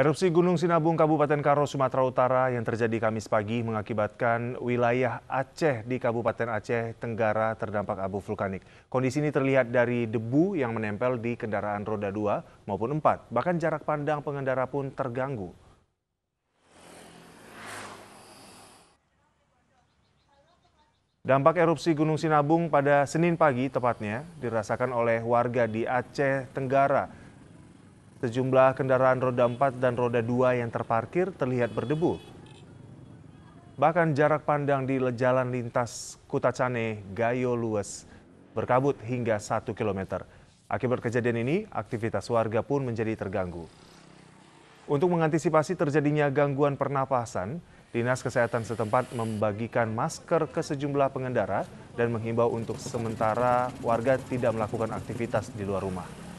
Erupsi Gunung Sinabung Kabupaten Karo, Sumatera Utara yang terjadi Kamis pagi mengakibatkan wilayah Aceh di Kabupaten Aceh Tenggara terdampak abu vulkanik. Kondisi ini terlihat dari debu yang menempel di kendaraan roda 2 maupun 4. Bahkan jarak pandang pengendara pun terganggu. Dampak erupsi Gunung Sinabung pada Senin pagi tepatnya dirasakan oleh warga di Aceh Tenggara Sejumlah kendaraan roda 4 dan roda 2 yang terparkir terlihat berdebu. Bahkan jarak pandang di jalan lintas Kutacane, Gayo Lues berkabut hingga 1 km. Akibat kejadian ini, aktivitas warga pun menjadi terganggu. Untuk mengantisipasi terjadinya gangguan pernapasan, Dinas Kesehatan setempat membagikan masker ke sejumlah pengendara dan menghimbau untuk sementara warga tidak melakukan aktivitas di luar rumah.